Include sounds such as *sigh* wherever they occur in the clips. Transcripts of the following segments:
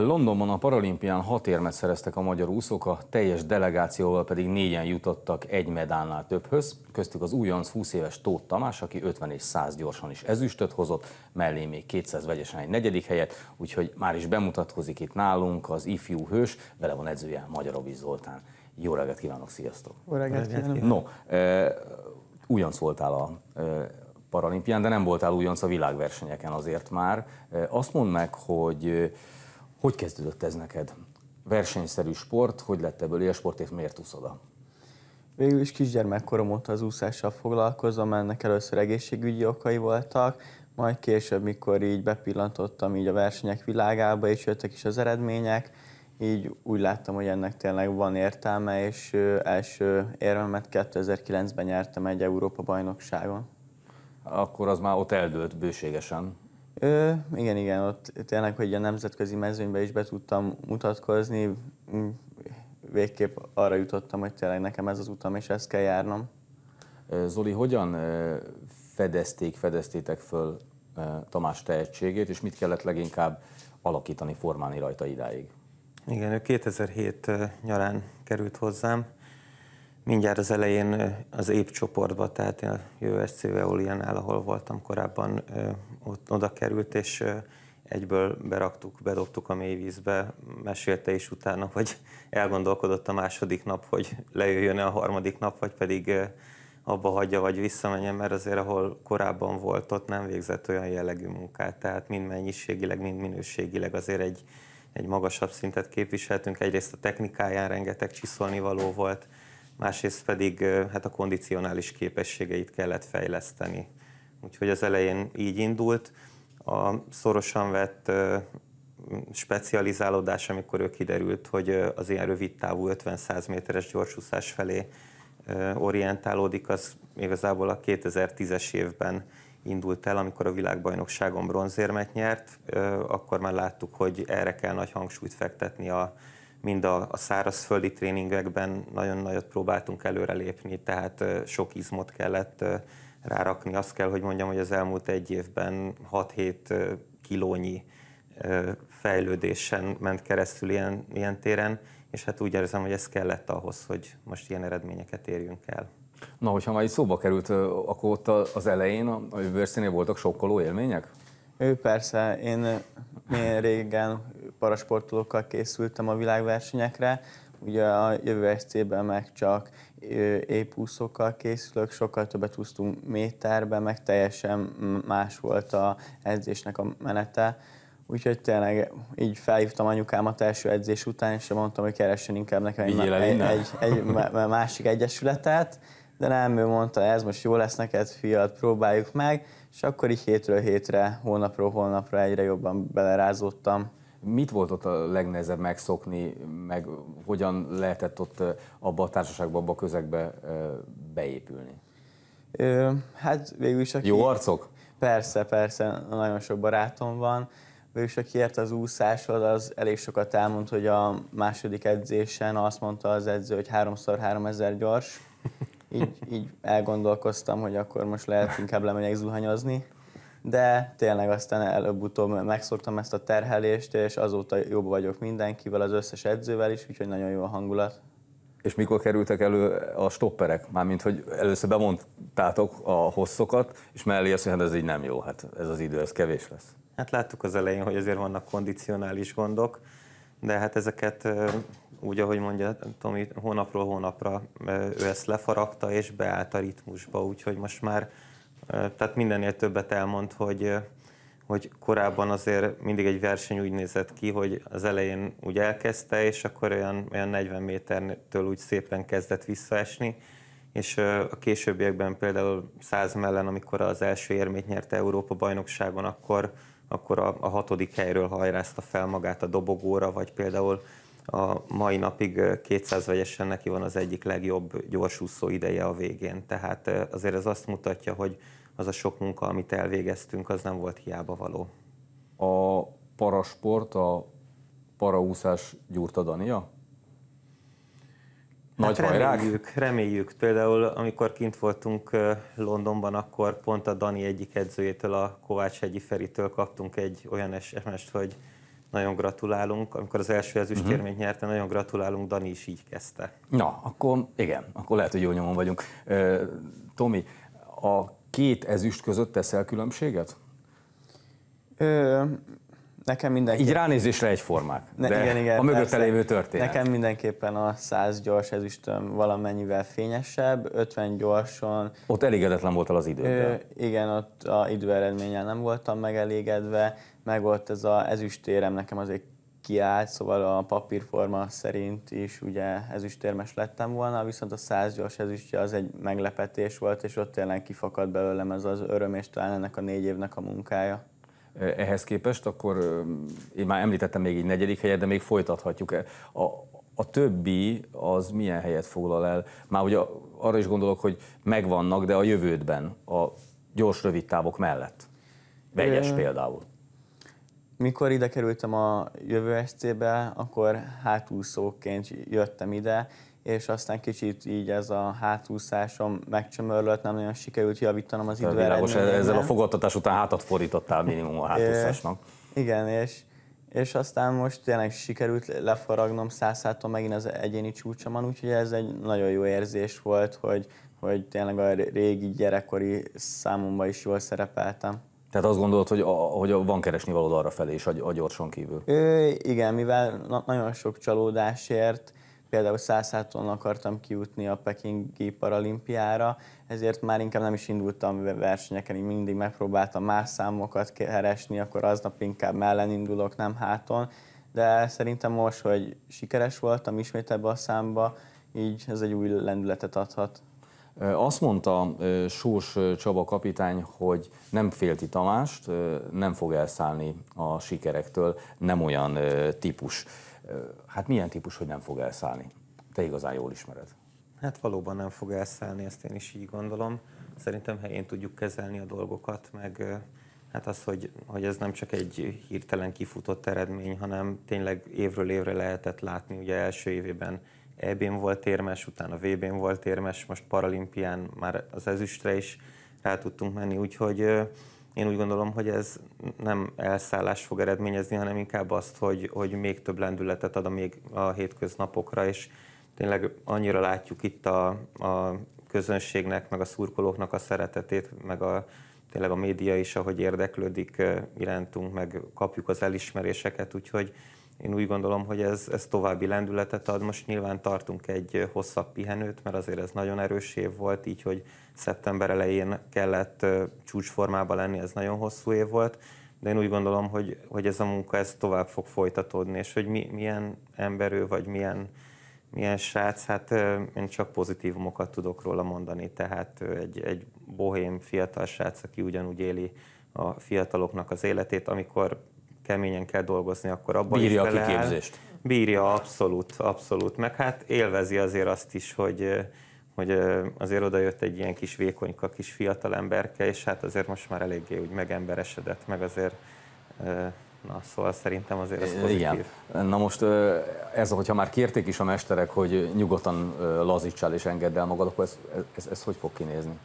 Londonban a paralimpián hat érmet szereztek a magyar úszók, a teljes delegációval pedig négyen jutottak egy medálnál többhöz, köztük az újonc 20 éves Tóth Tamás, aki 50 és 100 gyorsan is ezüstöt hozott, mellé még 200 vegyesen egy negyedik helyet, úgyhogy már is bemutatkozik itt nálunk az ifjú hős, vele van edzője Magyarovics Zoltán. Jó reggelt kívánok, sziasztok! Jó reggelt kívánok! No, e, újonc voltál a e, paralimpián, de nem voltál újonc a világversenyeken azért már. azt mondd meg, hogy hogy kezdődött ez neked? Versenyszerű sport, hogy lett ebből élsport, és miért úsz Végül is kisgyermekkorom óta az úszással foglalkozom, ennek először egészségügyi okai voltak, majd később, mikor így bepillantottam így a versenyek világába, és jöttek is az eredmények, így úgy láttam, hogy ennek tényleg van értelme, és első érmemet 2009-ben nyertem egy Európa bajnokságon. Akkor az már ott eldőlt bőségesen. Ö, igen, igen, ott tényleg, hogy a nemzetközi mezőnybe is be tudtam mutatkozni, mm, végképp arra jutottam, hogy tényleg nekem ez az utam, és ezt kell járnom. Zoli, hogyan fedezték, fedeztétek föl Tamás tehetségét, és mit kellett leginkább alakítani, formálni rajta idáig? Igen, ő 2007 nyarán került hozzám, mindjárt az elején az épp csoportba, tehát én a jövő SC Veolianál, ahol voltam korábban, ott oda került, és egyből beraktuk, bedobtuk a mélyvízbe, mesélte is utána, hogy *laughs* elgondolkodott a második nap, hogy lejöjjön-e a harmadik nap, vagy pedig abba hagyja, vagy visszamenjen, mert azért, ahol korábban volt, ott nem végzett olyan jellegű munkát, tehát mind mennyiségileg, mind minőségileg azért egy, egy magasabb szintet képviseltünk. Egyrészt a technikáján rengeteg csiszolni való volt, másrészt pedig hát a kondicionális képességeit kellett fejleszteni. Úgyhogy az elején így indult. A szorosan vett specializálódás, amikor ő kiderült, hogy az ilyen rövid távú 50-100 méteres gyorsúszás felé orientálódik, az igazából a 2010-es évben indult el, amikor a világbajnokságon bronzérmet nyert, akkor már láttuk, hogy erre kell nagy hangsúlyt fektetni a mind a, a szárazföldi tréningekben nagyon nagyot próbáltunk előrelépni, tehát sok izmot kellett rárakni. Azt kell, hogy mondjam, hogy az elmúlt egy évben 6-7 kilónyi fejlődésen ment keresztül ilyen, ilyen téren, és hát úgy érzem, hogy ez kellett ahhoz, hogy most ilyen eredményeket érjünk el. Na, hogyha már itt szóba került, akkor ott az elején a bőrszínél voltak sokkoló élmények? Ő persze, én, én régen parasportolókkal készültem a világversenyekre, ugye a jövő esztében meg csak épp úszókkal készülök, sokkal többet úsztunk méterbe, meg teljesen más volt a edzésnek a menete. Úgyhogy tényleg így felhívtam anyukámat első edzés után, és mondtam, hogy keressen inkább nekem egy, egy, egy, *laughs* egy másik egyesületet, de nem, ő mondta, ez most jó lesz neked, fiat, próbáljuk meg, és akkor így hétről hétre, hónapról hónapra egyre jobban belerázódtam. Mit volt ott a legnehezebb megszokni, meg hogyan lehetett ott abba a társaságba, abba a közegbe beépülni? Ö, hát végül is aki... Jó arcok? Persze, persze, nagyon sok barátom van. Végül is aki ért az úszáshoz, az elég sokat elmond, hogy a második edzésen azt mondta az edző, hogy háromszor három ezer gyors. Így, így elgondolkoztam, hogy akkor most lehet inkább lemegyek zuhanyozni de tényleg aztán előbb-utóbb megszoktam ezt a terhelést, és azóta jobb vagyok mindenkivel, az összes edzővel is, úgyhogy nagyon jó a hangulat. És mikor kerültek elő a stopperek? Mármint, hogy először bemondtátok a hosszokat, és mellé azt, hogy hát ez így nem jó, hát ez az idő, ez kevés lesz. Hát láttuk az elején, hogy azért vannak kondicionális gondok, de hát ezeket úgy, ahogy mondja Tomi, hónapról hónapra ő ezt lefaragta és beállt a ritmusba, úgyhogy most már tehát mindennél többet elmond, hogy, hogy korábban azért mindig egy verseny úgy nézett ki, hogy az elején úgy elkezdte, és akkor olyan, olyan 40 métertől úgy szépen kezdett visszaesni, és a későbbiekben például 100 mellen, amikor az első érmét nyerte Európa bajnokságon, akkor, akkor a, a hatodik helyről hajrázta fel magát a dobogóra, vagy például a mai napig 200 vegyesen neki van az egyik legjobb gyorsúszó ideje a végén. Tehát azért ez azt mutatja, hogy az a sok munka, amit elvégeztünk, az nem volt hiába való. A parasport, a paraúszás gyúrta Dania? Hát Nagy hát Reméljük, reméljük. Például amikor kint voltunk Londonban, akkor pont a Dani egyik edzőjétől, a Kovács Hegyi Feritől kaptunk egy olyan SMS-t, hogy nagyon gratulálunk. Amikor az első ezüstérményt mhm. uh-huh. nyerte, nagyon gratulálunk, Dani is így kezdte. Na, akkor igen, akkor lehet, hogy jó nyomon vagyunk. Uh, Tomi, a két ezüst között teszel különbséget? Nekem mindenképpen... Így ránézésre egyformák, ne, de igen, igen, a mögötte lévő történet. Nekem mindenképpen a 100 gyors ezüstöm valamennyivel fényesebb, 50 gyorson... Ott elégedetlen voltál az idő. Igen, ott a időeredménnyel nem voltam megelégedve, meg volt ez az ezüstérem nekem azért kiállt, szóval a papírforma szerint is ugye ezüstérmes lettem volna, viszont a 100 gyors ezüstje az egy meglepetés volt, és ott tényleg kifakadt belőlem ez az öröm, és talán ennek a négy évnek a munkája. Eh, ehhez képest, akkor eh, én már említettem még egy negyedik helyet, de még folytathatjuk. Eh, a, a többi az milyen helyet foglal el? Már ugye arra is gondolok, hogy megvannak, de a jövődben, a gyors rövid távok mellett. Vegyes e... például. Mikor ide kerültem a jövő SC-be, akkor hátúszóként jöttem ide, és aztán kicsit így ez a hátúszásom megcsömörlött, nem nagyon sikerült javítanom az időre. Világos, e- ezzel a fogadtatás után hátat fordítottál minimum a hátúszásnak. Igen, és, és aztán most tényleg sikerült lefaragnom szászától megint az egyéni csúcsomon, úgyhogy ez egy nagyon jó érzés volt, hogy, hogy tényleg a régi gyerekkori számomban is jól szerepeltem. Tehát azt gondolod, hogy, a, hogy van keresni valód arra felé is a, a gyorson kívül? Ö, igen, mivel na, nagyon sok csalódásért, például 100 akartam kijutni a Pekingi paralimpiára, ezért már inkább nem is indultam versenyeken, így mindig megpróbáltam más számokat keresni, akkor aznap inkább mellen indulok, nem háton, de szerintem most, hogy sikeres voltam ismét ebbe a számba, így ez egy új lendületet adhat. Azt mondta Sós Csaba kapitány, hogy nem félti Tamást, nem fog elszállni a sikerektől, nem olyan típus hát milyen típus, hogy nem fog elszállni? Te igazán jól ismered. Hát valóban nem fog elszállni, ezt én is így gondolom. Szerintem helyén tudjuk kezelni a dolgokat, meg hát az, hogy, hogy ez nem csak egy hirtelen kifutott eredmény, hanem tényleg évről évre lehetett látni. Ugye első évében EB-n volt érmes, utána VB-n volt érmes, most paralimpián már az ezüstre is rá tudtunk menni, úgyhogy én úgy gondolom, hogy ez nem elszállás fog eredményezni, hanem inkább azt, hogy, hogy még több lendületet ad a, még a hétköznapokra, és tényleg annyira látjuk itt a, a közönségnek, meg a szurkolóknak a szeretetét, meg a, tényleg a média is, ahogy érdeklődik irántunk, meg kapjuk az elismeréseket, úgyhogy én úgy gondolom, hogy ez, ez további lendületet ad. Most nyilván tartunk egy hosszabb pihenőt, mert azért ez nagyon erős év volt, így hogy szeptember elején kellett csúcsformába lenni, ez nagyon hosszú év volt, de én úgy gondolom, hogy, hogy ez a munka ez tovább fog folytatódni, és hogy mi, milyen emberő, vagy milyen, milyen srác, hát én csak pozitívumokat tudok róla mondani, tehát egy, egy bohém fiatal srác, aki ugyanúgy éli a fiataloknak az életét, amikor keményen kell dolgozni, akkor abban Bírja is a kiképzést. Bírja, abszolút, abszolút. Meg hát élvezi azért azt is, hogy, hogy azért oda jött egy ilyen kis vékonyka, kis fiatal emberke, és hát azért most már eléggé úgy megemberesedett, meg azért Na, szóval szerintem azért ez pozitív. Igen. Na most ez, hogyha már kérték is a mesterek, hogy nyugodtan lazítsál és engedd el magad, akkor ez, ez, ez hogy fog kinézni?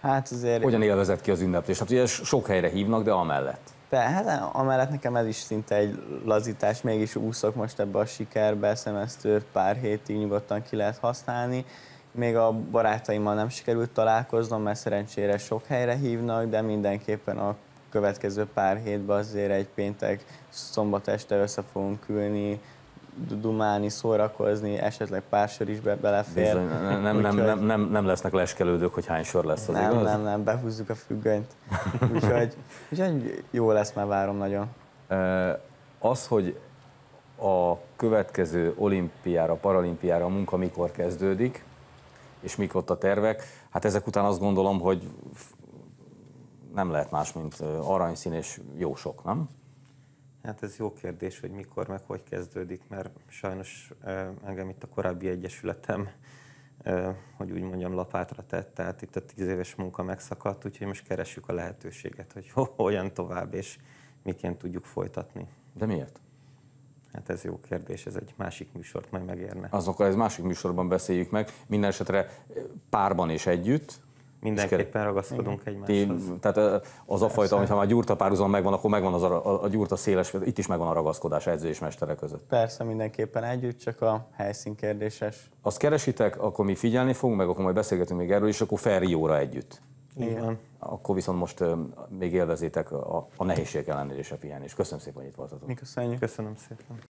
Hát azért... Hogyan élvezett ki az ünneplést? Hát ugye sok helyre hívnak, de amellett. De hát amellett nekem ez is szinte egy lazítás, mégis úszok most ebbe a sikerbe, szemesztőr pár hétig nyugodtan ki lehet használni. Még a barátaimmal nem sikerült találkoznom, mert szerencsére sok helyre hívnak, de mindenképpen a következő pár hétben azért egy péntek, szombat este össze fogunk ülni, dumálni, szórakozni, esetleg pár sor is be, belefér. Bizony, nem, nem, nem, nem, nem, nem, lesznek leskelődők, hogy hány sor lesz az nem, igaz? Nem, nem, behúzzuk a függönyt. *laughs* úgyhogy, úgyhogy jó lesz, már várom nagyon. Az, hogy a következő olimpiára, paralimpiára a munka mikor kezdődik, és mik ott a tervek, hát ezek után azt gondolom, hogy nem lehet más, mint aranyszín és jó sok, nem? Hát ez jó kérdés, hogy mikor, meg hogy kezdődik, mert sajnos engem itt a korábbi egyesületem, hogy úgy mondjam, lapátra tett, tehát itt a tíz éves munka megszakadt, úgyhogy most keresjük a lehetőséget, hogy hogyan tovább és miként tudjuk folytatni. De miért? Hát ez jó kérdés, ez egy másik műsort majd megérne. Azokkal ez másik műsorban beszéljük meg, minden esetre párban és együtt, Mindenképpen ragaszkodunk Igen. egymáshoz. tehát az a fajta, ha már gyúrta párhuzam megvan, akkor megvan az a, a gyúrta széles, itt is megvan a ragaszkodás edző és mestere között. Persze, mindenképpen együtt, csak a helyszín kérdéses. Azt keresitek, akkor mi figyelni fogunk, meg akkor majd beszélgetünk még erről, és akkor óra együtt. Igen. Akkor viszont most még élvezétek a, a nehézségek ellenére is a pihenés. Köszönöm szépen, hogy itt voltatok. Mi köszönjük. Köszönöm szépen.